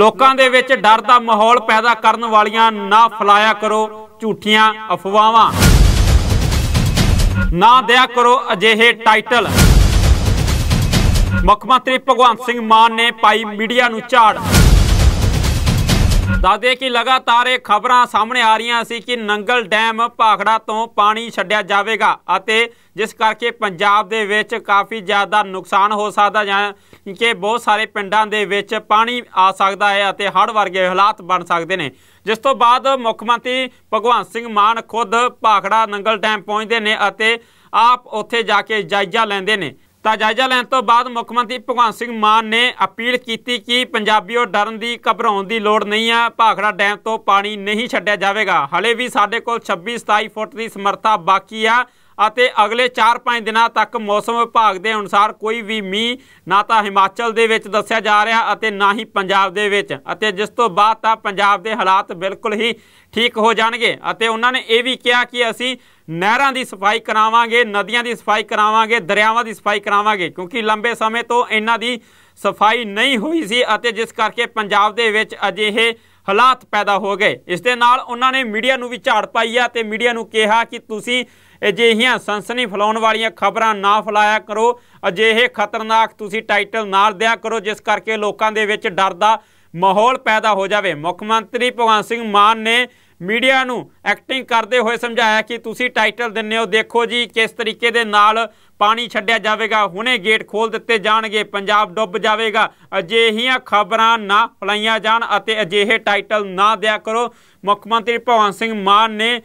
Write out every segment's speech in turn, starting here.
ਲੋਕਾਂ ਦੇ ਵਿੱਚ ਡਰ ਦਾ ਮਾਹੌਲ ਪੈਦਾ ਕਰਨ ਵਾਲੀਆਂ ਨਾ ਫਲਾਇਆ ਕਰੋ ਝੂਠੀਆਂ ਅਫਵਾਹਾਂ ਨਾ ਦਿਆ ਕਰੋ ਅਜਿਹੇ ਟਾਈਟਲ ਮੁੱਖ ਮੰਤਰੀ ਭਗਵੰਤ ਸਿੰਘ ਮਾਨ ਨੇ ਪਾਈ ਮੀਡੀਆ ਨੂੰ ਝਾੜ ਦੱਸਦੇ ਕਿ ਲਗਾਤਾਰ ਇਹ ਖਬਰਾਂ ਸਾਹਮਣੇ ਆ ਰਹੀਆਂ ਸੀ ਕਿ ਨੰਗਲ ਡੈਮ ਭਾਖੜਾ ਤੋਂ ਪਾਣੀ ਛੱਡਿਆ ਜਾਵੇਗਾ ਅਤੇ ਜਿਸ ਕਰਕੇ ਪੰਜਾਬ ਦੇ ਵਿੱਚ ਕਾਫੀ ਜ਼ਿਆਦਾ ਨੁਕਸਾਨ ਹੋ ਸਕਦਾ ਜਾਂ ਕਿ ਬਹੁਤ ਸਾਰੇ ਪਿੰਡਾਂ ਦੇ ਵਿੱਚ ਪਾਣੀ ਆ ਸਕਦਾ ਹੈ ਅਤੇ ਹੜ੍ਹ ਵਰਗੇ ਹਾਲਾਤ ਬਣ ਸਕਦੇ ਨੇ ਜਿਸ ਤੋਂ ਬਾਅਦ ਮੁੱਖ ਮੰਤਰੀ ਭਗਵੰਤ ਸਿੰਘ ਮਾਨ ਖੁਦ ਭਾਖੜਾ ਨੰਗਲ ਡੈਮ ਪਹੁੰਚਦੇ ਨੇ ਅਤੇ ਆਪ ਉੱਥੇ ਜਾ ਕੇ ਜਾਇਜ਼ਾ ਲੈਂਦੇ ਨੇ ਤਾਂ ਜਾਇਜ਼ਾ ਲੈਣ ਤੋਂ ਬਾਅਦ ਮੁੱਖ ਮੰਤਰੀ ਭਗਵੰਤ ਸਿੰਘ ਮਾਨ ਨੇ ਅਪੀਲ ਕੀਤੀ ਕਿ ਪੰਜਾਬੀਓ ਡਰਨ ਦੀ ਘਬਰਾਉਣ ਦੀ ਲੋੜ ਨਹੀਂ ਹੈ ਭਾਖੜਾ ਡੈਮ ਤੋਂ ਪਾਣੀ ਨਹੀਂ ਛੱਡਿਆ ਜਾਵੇਗਾ ਹਲੇ ਵੀ ਸਾਡੇ ਕੋਲ 26 27 ਫੁੱਟ ਦੀ ਸਮਰੱਥਾ ਬਾਕੀ ਆ ਅਤੇ ਅਗਲੇ 4-5 ਦਿਨਾਂ ਤੱਕ ਮੌਸਮ ਵਿਭਾਗ ਦੇ ਅਨੁਸਾਰ ਕੋਈ ਵੀ ਮੀਂਹ ਨਾ ਤਾਂ ਹਿਮਾਚਲ ਦੇ ਵਿੱਚ ਦੱਸਿਆ ਜਾ ਰਿਹਾ ਅਤੇ ਨਾ ਹੀ ਪੰਜਾਬ ਦੇ ਵਿੱਚ ਅਤੇ ਜਿਸ ਤੋਂ ਬਾਅਦ ਤਾਂ ਪੰਜਾਬ ਦੇ ਹਾਲਾਤ ਬਿਲਕੁਲ ਹੀ ਠੀਕ ਹੋ ਜਾਣਗੇ ਅਤੇ ਉਹਨਾਂ ਨੇ ਇਹ ਵੀ ਕਿਹਾ ਕਿ ਅਸੀਂ ਨਹਿਰਾਂ ਦੀ ਸਫਾਈ ਕਰਾਵਾਂਗੇ ਨਦੀਆਂ ਦੀ ਸਫਾਈ ਕਰਾਵਾਂਗੇ ਦਰਿਆਵਾਂ ਦੀ ਸਫਾਈ ਕਰਾਵਾਂਗੇ ਕਿਉਂਕਿ ਲੰਬੇ ਸਮੇਂ ਤੋਂ ਇਹਨਾਂ ਦੀ ਸਫਾਈ ਨਹੀਂ ਹੋਈ ਸੀ ਅਤੇ ਜਿਸ ਕਰਕੇ ਪੰਜਾਬ ਦੇ ਵਿੱਚ ਅਜਿਹੇ ਹਾਲਾਤ ਪੈਦਾ ਹੋ ਗਏ ਇਸ ਦੇ ਨਾਲ ਉਹਨਾਂ ਨੇ ਮੀਡੀਆ ਨੂੰ ਵੀ ਝਾੜ ਪਾਈ ਆ ਤੇ ਮੀਡੀਆ ਨੂੰ ਕਿਹਾ ਕਿ ਤੁਸੀਂ ਅਜਿਹੀਆਂ ਸੰਸਨੀ ਫਲਾਉਣ ਵਾਲੀਆਂ ਖਬਰਾਂ ਨਾ ਫਲਾਇਆ ਕਰੋ ਅਜਿਹੇ ਖਤਰਨਾਕ ਤੁਸੀਂ ਟਾਈਟਲ ਨਾਲ ਦਿਆ ਕਰੋ ਜਿਸ ਕਰਕੇ ਲੋਕਾਂ ਦੇ ਵਿੱਚ ਡਰ ਦਾ ਮਾਹੌਲ ਪੈਦਾ ਹੋ ਜਾਵੇ ਮੁੱਖ ਮੰਤਰੀ ਭਗਵੰਤ ਸਿੰਘ ਮਾਨ ਨੇ ਮੀਡੀਆ ਨੂੰ ਐਕਟਿੰਗ ਕਰਦੇ ਹੋਏ ਸਮਝਾਇਆ ਕਿ ਤੁਸੀਂ ਟਾਈਟਲ ਦਿੰਨੇ ਹੋ ਦੇਖੋ ਜੀ ਕਿਸ ਤਰੀਕੇ ਦੇ ਨਾਲ ਪਾਣੀ ਛੱਡਿਆ ਜਾਵੇਗਾ ਹੁਣੇ ਗੇਟ ਖੋਲ ਦਿੱਤੇ ਜਾਣਗੇ ਪੰਜਾਬ ਡੁੱਬ ਜਾਵੇਗਾ ਅਜਿਹੀਆਂ ਖਬਰਾਂ ਨਾ ਫਲਾਈਆਂ ਜਾਣ ਅਤੇ ਅਜਿਹੇ ਟਾਈਟਲ ਨਾ ਦਿਆ ਕਰੋ ਮੁੱਖ ਮੰਤਰੀ ਭਵਨ ਸਿੰਘ ਮਾਨ ਨੇ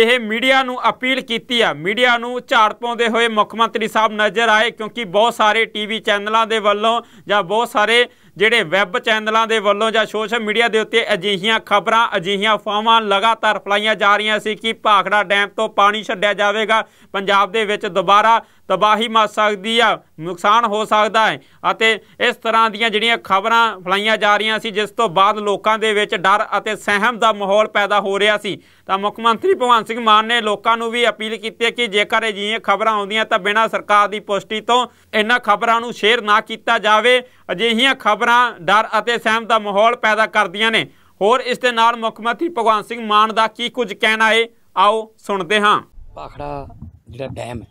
ਇਹ ਮੀਡੀਆ ਨੂੰ ਅਪੀਲ ਕੀਤੀ ਆ ਮੀਡੀਆ ਨੂੰ ਝਾੜ ਪਾਉਂਦੇ ਹੋਏ ਮੁੱਖ ਮੰਤਰੀ ਸਾਹਿਬ ਨਜ਼ਰ ਆਏ ਕਿਉਂਕਿ ਬਹੁਤ ਸਾਰੇ ਟੀਵੀ ਚੈਨਲਾਂ ਦੇ ਵੱਲੋਂ ਜਾਂ ਬਹੁਤ ਸਾਰੇ ਜਿਹੜੇ ਵੈਬ ਚੈਨਲਾਂ ਦੇ ਵੱਲੋਂ ਜਾਂ ਸੋਸ਼ਲ ਮੀਡੀਆ ਦੇ ਉੱਤੇ ਅਜਿਹੀਆਂ ਖਬਰਾਂ ਅਜਿਹੀਆਂ ਫਾਵਾਂ ਲਗਾਤਾਰ ਫਲਾਈਆਂ ਜਾ ਰਹੀਆਂ ਸੀ ਕਿ ਭਾਖੜਾ ਡੈਮ ਤੋਂ ਪਾਣੀ ਛੱਡਿਆ ਜਾਵੇਗਾ ਪੰਜਾਬ ਦੇ ਵਿੱਚ ਦੁਬਾਰਾ ਤਬਾਹੀ ਮਚ ਸਕਦੀ ਆ ਨੁਕਸਾਨ ਹੋ ਸਕਦਾ ਹੈ ਅਤੇ ਇਸ ਤਰ੍ਹਾਂ ਦੀਆਂ ਜਿਹੜੀਆਂ ਖਬਰਾਂ ਫਲਾਈਆਂ ਜਾ ਰਹੀਆਂ ਸੀ ਜਿਸ ਤੋਂ ਬਾਅਦ ਲੋਕਾਂ ਦੇ ਵਿੱਚ ਡਰ ਅਤੇ ਸਹਿਮ ਦਾ ਮਾਹੌਲ ਪੈਦਾ ਹੋ ਰਿਹਾ ਸੀ ਤਾਂ ਮੁੱਖ ਮੰਤਰੀ ਭਵਨ ਭਗਵੰਤ ਸਿੰਘ ਮਾਨ ਨੇ ਲੋਕਾਂ ਨੂੰ ਵੀ ਅਪੀਲ ਕੀਤੀ ਹੈ ਕਿ ਜੇਕਰ ਅਜਿਹੀਆਂ ਖਬਰਾਂ ਆਉਂਦੀਆਂ ਤਾਂ ਬਿਨਾਂ ਸਰਕਾਰ ਦੀ ਪੁਸ਼ਟੀ ਤੋਂ ਇਹਨਾਂ ਖਬਰਾਂ ਨੂੰ ਸ਼ੇਅਰ ਨਾ ਕੀਤਾ ਜਾਵੇ ਅਜਿਹੀਆਂ ਖਬਰਾਂ ਡਰ ਅਤੇ ਸਹਿਮ ਦਾ ਮਾਹੌਲ ਪੈਦਾ ਕਰਦੀਆਂ ਨੇ ਹੋਰ ਇਸ ਦੇ ਨਾਲ ਮੁੱਖ ਮੰਤਰੀ ਭਗਵੰਤ ਸਿੰਘ ਮਾਨ ਦਾ ਕੀ ਕੁਝ ਕਹਿਣਾ ਹੈ ਆਓ ਸੁਣਦੇ ਹਾਂ ਪਾਖੜਾ ਜਿਹੜਾ ਡੈਮ ਹੈ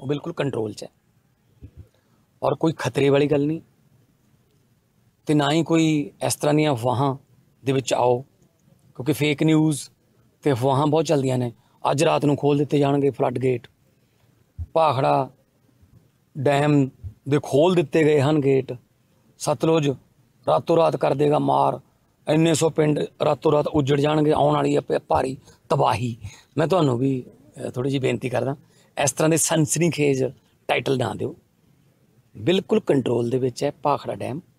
ਉਹ ਬਿਲਕੁਲ ਕੰਟਰੋਲ 'ਚ ਹੈ ਔਰ ਕੋਈ ਖਤਰੇ ਵਾਲੀ ਗੱਲ ਨਹੀਂ ਤੇ ਨਾ ਹੀ ਕੋਈ ਇਸ ਤਰ੍ਹਾਂ ਦੀਆਂ ਵਾਹਾਂ ਦੇ ਵਿੱਚ ਆਓ ਕਿਉਂਕਿ ਫੇਕ ਨਿਊਜ਼ ਤੇ ਅਫਵਾਹਾਂ ਬਹੁਤ ਚੱਲਦੀਆਂ ਨੇ ਅੱਜ ਰਾਤ ਨੂੰ ਖੋਲ ਦਿੱਤੇ ਜਾਣਗੇ ਫਲੱਡ ਗੇਟ ਪਾਖੜਾ ਡੈਮ ਦੇ ਖੋਲ ਦਿੱਤੇ ਗਏ ਹਨ ਗੇਟ ਸਤਲੁਜ ਰਾਤੋਂ ਰਾਤ ਕਰ ਦੇਗਾ ਮਾਰ ਇੰਨੇ ਸੋ ਪਿੰਡ ਰਾਤੋਂ ਰਾਤ ਉਜੜ ਜਾਣਗੇ ਆਉਣ ਵਾਲੀ ਹੈ ਭਾਰੀ ਤਬਾਹੀ ਮੈਂ ਤੁਹਾਨੂੰ ਵੀ ਥੋੜੀ ਜੀ ਬੇਨਤੀ ਕਰਦਾ ਇਸ ਤਰ੍ਹਾਂ ਦੇ ਸੰਸਰੀ ਖੇਜ ਟਾਈਟਲ ਨਾ ਦਿਓ ਬਿਲਕੁਲ ਕੰਟਰੋਲ ਦੇ ਵਿੱਚ ਹੈ ਪਾਖੜਾ ਡੈਮ